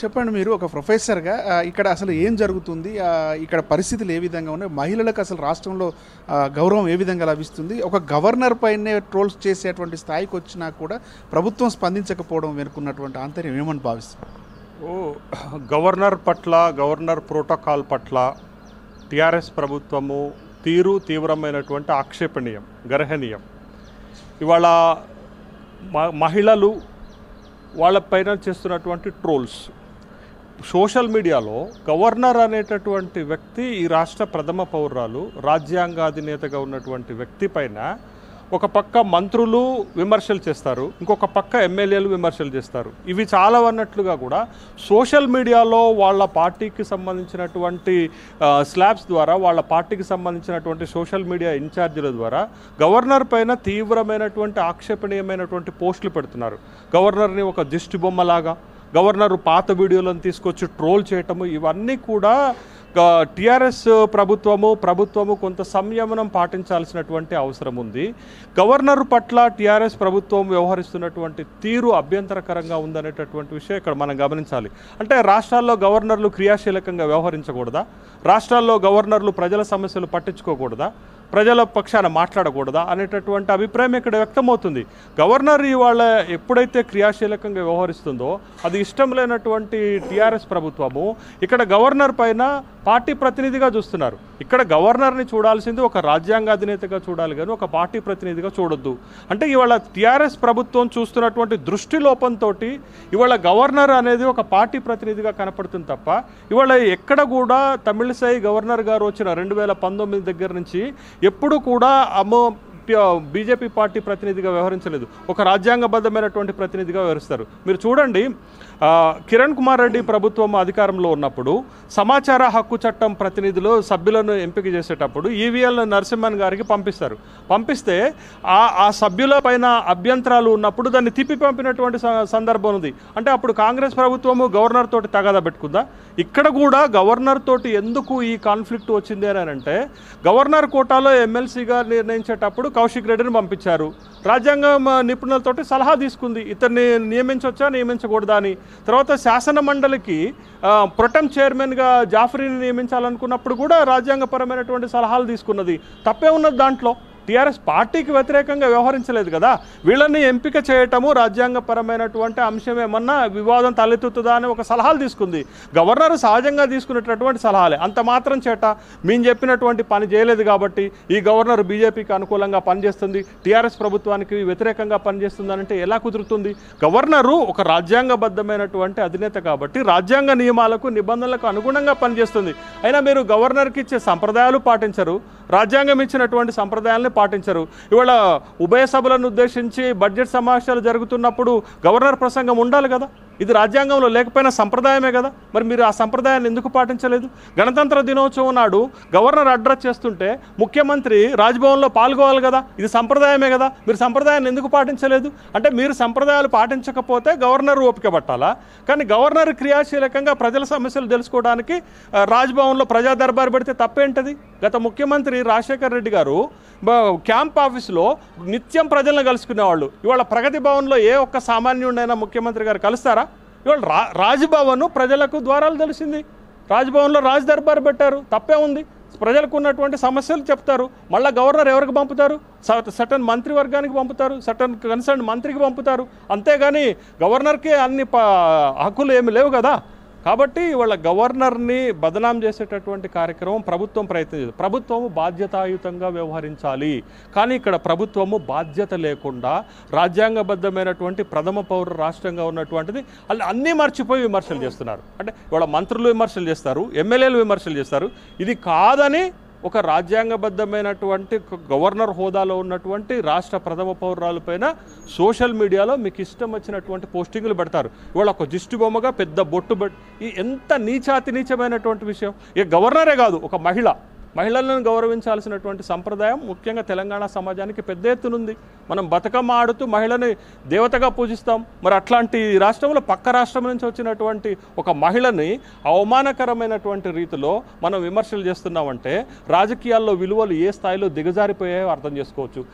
చెప్పండి మీరు ఒక ప్రొఫెసర్గా ఇక్కడ అసలు ఏం జరుగుతుంది ఇక్కడ పరిస్థితులు ఏ విధంగా ఉన్నాయి మహిళలకు అసలు రాష్ట్రంలో గౌరవం ఏ విధంగా లభిస్తుంది ఒక గవర్నర్ పైనే ట్రోల్స్ చేసేటువంటి స్థాయికి వచ్చినా కూడా ప్రభుత్వం స్పందించకపోవడం వెనుకున్నటువంటి ఆంతర్యం ఏమని భావిస్తుంది ఓ గవర్నర్ పట్ల గవర్నర్ ప్రోటోకాల్ పట్ల టీఆర్ఎస్ ప్రభుత్వము తీరు తీవ్రమైనటువంటి ఆక్షేపణీయం గర్హనీయం ఇవాళ మహిళలు వాళ్ళ పైన చేస్తున్నటువంటి ట్రోల్స్ సోషల్ మీడియాలో గవర్నర్ అనేటటువంటి వ్యక్తి ఈ రాష్ట్ర ప్రథమ పౌరాలు రాజ్యాంగాధినేతగా ఉన్నటువంటి వ్యక్తి పైన ఒక పక్క మంత్రులు విమర్శలు చేస్తారు ఇంకొక పక్క ఎమ్మెల్యేలు విమర్శలు చేస్తారు ఇవి చాలా అన్నట్లుగా కూడా సోషల్ మీడియాలో వాళ్ళ పార్టీకి సంబంధించినటువంటి స్లాబ్స్ ద్వారా వాళ్ళ పార్టీకి సంబంధించినటువంటి సోషల్ మీడియా ఇన్ఛార్జీల ద్వారా గవర్నర్ పైన తీవ్రమైనటువంటి ఆక్షేపణీయమైనటువంటి పోస్టులు పెడుతున్నారు గవర్నర్ని ఒక దిష్టి బొమ్మలాగా గవర్నర్ పాత వీడియోలను తీసుకొచ్చి ట్రోల్ చేయటము ఇవన్నీ కూడా టిఆర్ఎస్ ప్రభుత్వము ప్రభుత్వము కొంత సంయమనం పాటించాల్సినటువంటి అవసరం ఉంది గవర్నర్ పట్ల టీఆర్ఎస్ ప్రభుత్వం వ్యవహరిస్తున్నటువంటి తీరు అభ్యంతరకరంగా ఉందనేటటువంటి విషయం ఇక్కడ మనం గమనించాలి అంటే రాష్ట్రాల్లో గవర్నర్లు క్రియాశీలకంగా వ్యవహరించకూడదా రాష్ట్రాల్లో గవర్నర్లు ప్రజల సమస్యలు పట్టించుకోకూడదా ప్రజల పక్షాన మాట్లాడకూడదా అనేటటువంటి అభిప్రాయం ఇక్కడ వ్యక్తమవుతుంది గవర్నర్ ఇవాళ ఎప్పుడైతే క్రియాశీలకంగా వ్యవహరిస్తుందో అది ఇష్టం లేనటువంటి టీఆర్ఎస్ ప్రభుత్వము ఇక్కడ గవర్నర్ పైన పార్టీ ప్రతినిధిగా చూస్తున్నారు ఇక్కడ గవర్నర్ని చూడాల్సింది ఒక రాజ్యాంగ అధినేతగా చూడాలి కానీ ఒక పార్టీ ప్రతినిధిగా చూడొద్దు అంటే ఇవాళ టీఆర్ఎస్ ప్రభుత్వం చూస్తున్నటువంటి దృష్టి లోపంతో ఇవాళ గవర్నర్ అనేది ఒక పార్టీ ప్రతినిధిగా కనపడుతుంది తప్ప ఇవాళ ఎక్కడ కూడా తమిళసాయి గవర్నర్ గారు వచ్చిన రెండు వేల పంతొమ్మిది దగ్గర నుంచి ఎప్పుడు కూడా అమ్మో బీజేపీ పార్టీ ప్రతినిధిగా వ్యవహరించలేదు ఒక రాజ్యాంగబద్ధమైనటువంటి ప్రతినిధిగా వ్యవహరిస్తారు మీరు చూడండి కిరణ్ కుమార్ రెడ్డి ప్రభుత్వం అధికారంలో ఉన్నప్పుడు సమాచార హక్కు చట్టం ప్రతినిధులు సభ్యులను ఎంపిక చేసేటప్పుడు ఈవీఎల్ నరసింహన్ గారికి పంపిస్తారు పంపిస్తే ఆ ఆ సభ్యుల పైన అభ్యంతరాలు ఉన్నప్పుడు దాన్ని తిప్పి పంపినటువంటి సందర్భం ఉంది అంటే అప్పుడు కాంగ్రెస్ ప్రభుత్వము గవర్నర్ తోటి తగాదా పెట్టుకుందా ఇక్కడ కూడా గవర్నర్ తోటి ఎందుకు ఈ కాన్ఫ్లిక్ట్ వచ్చింది అని అంటే గవర్నర్ కోటాలో ఎమ్మెల్సీగా నిర్ణయించేటప్పుడు కౌశిక్ రెడ్డిని పంపించారు రాజ్యాంగ నిపుణులతోటి సలహా తీసుకుంది ఇతన్ని నియమించవచ్చా నియమించకూడదా అని తర్వాత శాసన మండలికి ప్రొటెం చైర్మన్గా జాఫరీని నియమించాలనుకున్నప్పుడు కూడా రాజ్యాంగపరమైనటువంటి సలహాలు తీసుకున్నది తప్పే ఉన్నది దాంట్లో టీఆర్ఎస్ పార్టీకి వ్యతిరేకంగా వ్యవహరించలేదు కదా వీళ్ళని ఎంపిక చేయటము రాజ్యాంగపరమైనటువంటి అంశం ఏమన్నా వివాదం తలెత్తుతుందా అని ఒక సలహాలు తీసుకుంది గవర్నర్ సహజంగా తీసుకునేటటువంటి సలహాలే అంత మాత్రం చేట మేము చెప్పినటువంటి పని చేయలేదు కాబట్టి ఈ గవర్నర్ బీజేపీకి అనుకూలంగా పనిచేస్తుంది టీఆర్ఎస్ ప్రభుత్వానికి వ్యతిరేకంగా పనిచేస్తుంది అంటే ఎలా కుదురుతుంది గవర్నరు ఒక రాజ్యాంగబద్ధమైనటువంటి అధినేత కాబట్టి రాజ్యాంగ నియమాలకు నిబంధనలకు అనుగుణంగా పనిచేస్తుంది అయినా మీరు గవర్నర్కి ఇచ్చే సంప్రదాయాలు పాటించరు రాజ్యాంగం ఇచ్చినటువంటి సంప్రదాయాలను పాటించరు ఇవాళ ఉభయ సభలను ఉద్దేశించి బడ్జెట్ సమావేశాలు జరుగుతున్నప్పుడు గవర్నర్ ప్రసంగం ఉండాలి కదా ఇది రాజ్యాంగంలో లేకపోయినా సంప్రదాయమే కదా మరి మీరు ఆ సంప్రదాయాన్ని ఎందుకు పాటించలేదు గణతంత్ర దినోత్సవం నాడు గవర్నర్ అడ్రస్ చేస్తుంటే ముఖ్యమంత్రి రాజ్భవన్లో పాల్గొవాలి కదా ఇది సంప్రదాయమే కదా మీరు సంప్రదాయాన్ని ఎందుకు పాటించలేదు అంటే మీరు సంప్రదాయాలు పాటించకపోతే గవర్నర్ ఓపిక పట్టాలా కానీ గవర్నర్ క్రియాశీలకంగా ప్రజల సమస్యలు తెలుసుకోవడానికి రాజ్భవన్లో ప్రజా దర్బారు పెడితే తప్పేంటది గత ముఖ్యమంత్రి రాజశేఖర్ రెడ్డి గారు క్యాంప్ ఆఫీస్లో నిత్యం ప్రజలను కలుసుకునేవాళ్ళు ఇవాళ ప్రగతి భవన్లో ఏ ఒక్క సామాన్యుడైనా ముఖ్యమంత్రి గారు కలుస్తారా ఇవాళ రా రాజ్భవన్ ప్రజలకు ద్వారాలు తెలిసింది రాజ్భవన్లో రాజ్ దర్బార్ పెట్టారు తప్పే ఉంది ప్రజలకు ఉన్నటువంటి సమస్యలు చెప్తారు మళ్ళీ గవర్నర్ ఎవరికి పంపుతారు సటన్ మంత్రివర్గానికి పంపుతారు సటన్ కన్సర్న్ మంత్రికి పంపుతారు అంతేగాని గవర్నర్కే అన్ని హక్కులు ఏమి లేవు కదా కాబట్టి వాళ్ళ గవర్నర్ని బదనాం చేసేటటువంటి కార్యక్రమం ప్రభుత్వం ప్రయత్నం ప్రభుత్వము బాధ్యతాయుతంగా వ్యవహరించాలి కానీ ఇక్కడ ప్రభుత్వము బాధ్యత లేకుండా రాజ్యాంగబద్ధమైనటువంటి ప్రథమ పౌర రాష్ట్రంగా ఉన్నటువంటిది వాళ్ళు అన్నీ మర్చిపోయి విమర్శలు చేస్తున్నారు అంటే వాళ్ళ మంత్రులు విమర్శలు చేస్తారు ఎమ్మెల్యేలు విమర్శలు చేస్తారు ఇది కాదని ఒక రాజ్యాంగబద్ధమైనటువంటి గవర్నర్ హోదాలో ఉన్నటువంటి రాష్ట్ర ప్రథమ పౌరురాలు పైన సోషల్ మీడియాలో మీకు ఇష్టం వచ్చినటువంటి పోస్టింగ్లు పెడతారు ఇవాళ ఒక జిష్టి బొమ్మగా పెద్ద బొట్టు బట్ ఈ ఎంత నీచాతి నీచమైనటువంటి విషయం ఇక గవర్నరే కాదు ఒక మహిళ మహిళలను గౌరవించాల్సినటువంటి సంప్రదాయం ముఖ్యంగా తెలంగాణ సమాజానికి పెద్ద ఎత్తునుంది మనం బతుకమ్మ ఆడుతూ మహిళని దేవతగా పూజిస్తాం మరి అట్లాంటి రాష్ట్రంలో పక్క రాష్ట్రం నుంచి వచ్చినటువంటి ఒక మహిళని అవమానకరమైనటువంటి రీతిలో మనం విమర్శలు చేస్తున్నామంటే రాజకీయాల్లో విలువలు ఏ స్థాయిలో దిగజారిపోయాయో అర్థం చేసుకోవచ్చు